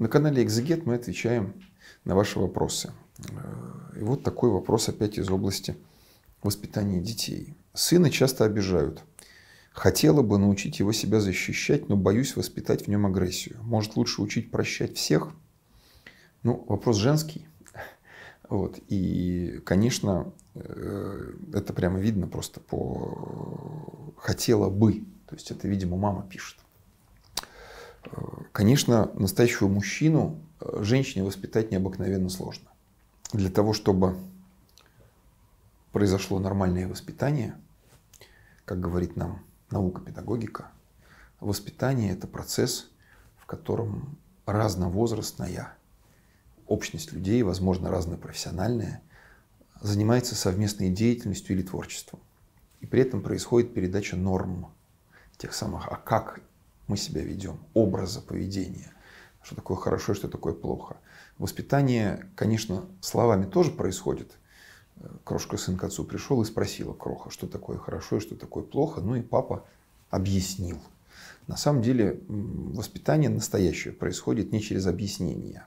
На канале Экзегет мы отвечаем на ваши вопросы. Э, и вот такой вопрос опять из области воспитания детей. Сына часто обижают. Хотела бы научить его себя защищать, но боюсь воспитать в нем агрессию. Может, лучше учить прощать всех? Ну, вопрос женский. Вот. И, конечно, э, это прямо видно просто по «хотела бы». То есть это, видимо, мама пишет. Э, Конечно, настоящего мужчину э, женщине воспитать необыкновенно сложно. Для того, чтобы произошло нормальное воспитание, как говорит нам наука педагогика, воспитание – это процесс, в котором разновозрастная общность людей, возможно, разнопрофессиональная, занимается совместной деятельностью или творчеством. И при этом происходит передача норм тех самых, а как мы себя ведем, образа поведения, что такое хорошо, что такое плохо. Воспитание, конечно, словами тоже происходит. Э, крошка сын к отцу пришел и спросила Кроха, что такое хорошо и что такое плохо. Ну и папа объяснил. На самом деле воспитание настоящее происходит не через объяснение,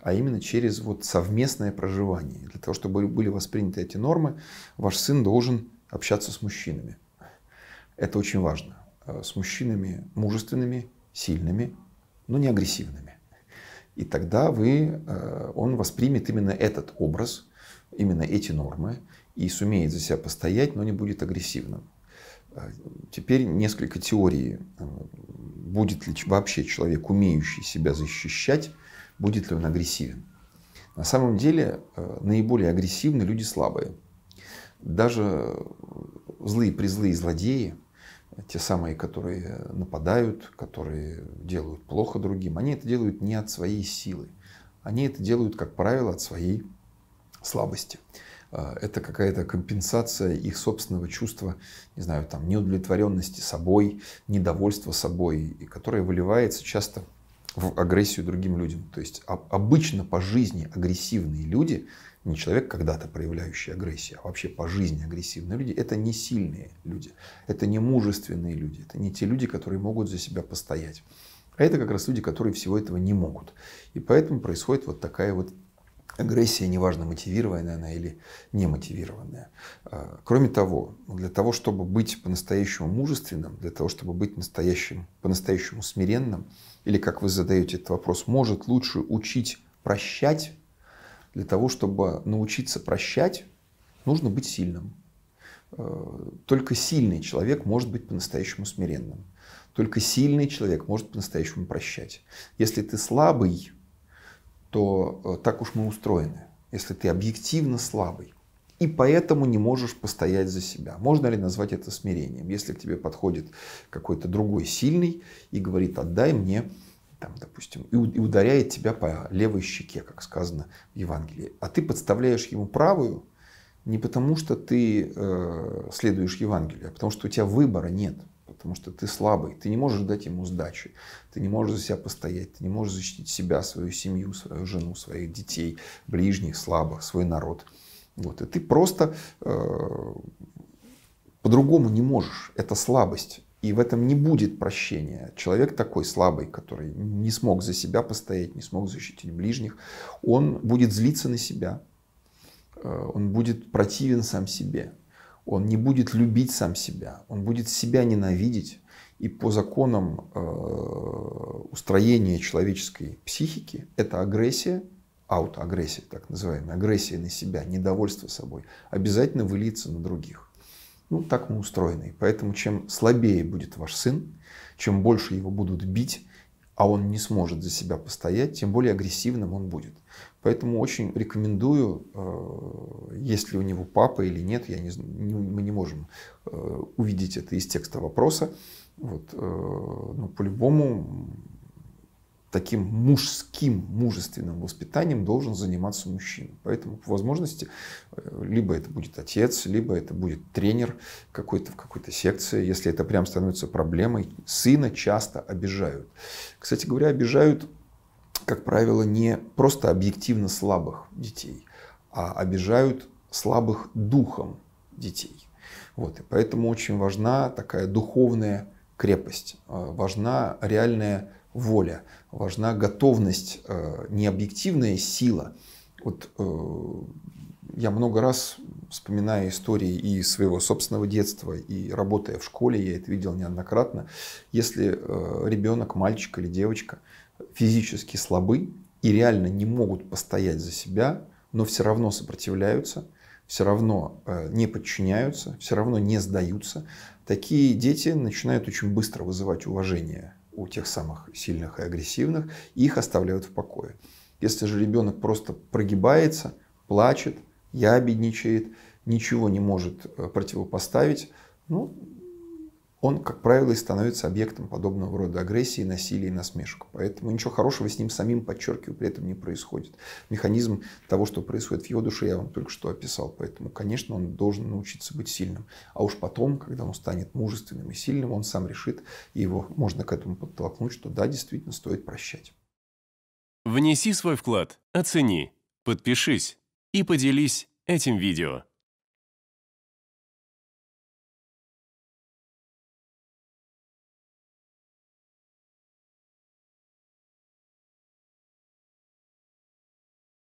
а именно через вот совместное проживание. Для того, чтобы были восприняты эти нормы, ваш сын должен общаться с мужчинами. Это очень важно. Э, с мужчинами мужественными, сильными, но не агрессивными. И тогда вы, э, он воспримет именно этот образ, именно эти нормы и сумеет за себя постоять, но не будет агрессивным. Э, теперь несколько теорий. Будет ли вообще человек, умеющий себя защищать, будет ли он агрессивен? На самом деле наиболее агрессивны люди слабые. Даже злые призлые злодеи – те самые, которые э, нападают, которые делают плохо другим, они это делают не от своей силы. Они это делают, как правило, от своей слабости. А, это какая-то компенсация их собственного чувства, не знаю, там, неудовлетворенности собой, недовольства собой, и которое выливается часто в агрессию другим людям. То есть обычно по жизни агрессивные люди, не человек, когда-то проявляющий агрессию, а вообще по жизни агрессивные люди, это не сильные люди, это не мужественные люди, это не те люди, которые могут за себя постоять. А это как раз люди, которые всего этого не могут. И поэтому происходит вот такая вот агрессия, неважно, мотивированная она или не мотивированная. А, кроме того, для того, чтобы быть по-настоящему мужественным, для того, чтобы быть настоящим, по-настоящему смиренным, или, как вы задаете этот вопрос, может лучше учить прощать, для того, чтобы научиться прощать, нужно быть сильным. А, только сильный человек может быть по-настоящему смиренным. Только сильный человек может по-настоящему прощать. Если ты слабый, то э, так уж мы устроены, если ты объективно слабый и поэтому не можешь постоять за себя. Можно ли назвать это смирением? Если к тебе подходит какой-то другой сильный и говорит, отдай мне, там, допустим, и ударяет тебя по левой щеке, как сказано в Евангелии, а ты подставляешь ему правую не потому, что ты э, следуешь Евангелию, а потому, что у тебя выбора нет – потому что ты слабый, ты не можешь дать ему сдачи, ты не можешь за себя постоять, ты не можешь защитить себя, свою семью, свою жену, своих детей, ближних, слабых, свой народ. Вот. И ты просто э, по-другому не можешь. Это слабость. И в этом не будет прощения. Человек такой слабый, который не смог за себя постоять, не смог защитить ближних, он будет злиться на себя, э, он будет противен сам себе он не будет любить сам себя, он будет себя ненавидеть. И по законам э, устроения человеческой психики это агрессия, аутоагрессия, так называемая, агрессия на себя, недовольство собой, обязательно выльется на других. Ну, так мы устроены. Поэтому чем слабее будет ваш сын, чем больше его будут бить, а он не сможет за себя постоять, тем более агрессивным он будет. Поэтому очень рекомендую, э, если у него папа или нет, я не, мы не можем э, увидеть это из текста вопроса. Вот, э, но ну, по-любому таким мужским, мужественным воспитанием должен заниматься мужчина. Поэтому по возможности э, либо это будет отец, либо это будет тренер какой-то в какой-то секции. Если это прям становится проблемой, сына часто обижают. Кстати говоря, обижают, как правило, не просто объективно слабых детей, а обижают слабых духом детей. Вот, и поэтому очень важна такая духовная крепость, э, важна реальная воля, важна готовность, э, необъективная сила. Вот э, я много раз вспоминая истории и своего собственного детства, и работая в школе, я это видел неоднократно, если э, ребенок, мальчик или девочка физически слабы и реально не могут постоять за себя, но все равно сопротивляются, все равно не подчиняются, все равно не сдаются, такие дети начинают очень быстро вызывать уважение у тех самых сильных и агрессивных, их оставляют в покое. Если же ребенок просто прогибается, плачет, ябедничает, ничего не может э, противопоставить, ну, он, как правило, и становится объектом подобного рода агрессии, насилия и насмешек. Поэтому ничего хорошего с ним самим, подчеркиваю, при этом не происходит. Механизм того, что происходит в его душе, я вам только что описал. Поэтому, конечно, он должен научиться быть сильным. А уж потом, когда он станет мужественным и сильным, он сам решит, и его можно к этому подтолкнуть, что да, действительно стоит прощать. Внеси свой вклад, оцени, подпишись и поделись этим видео.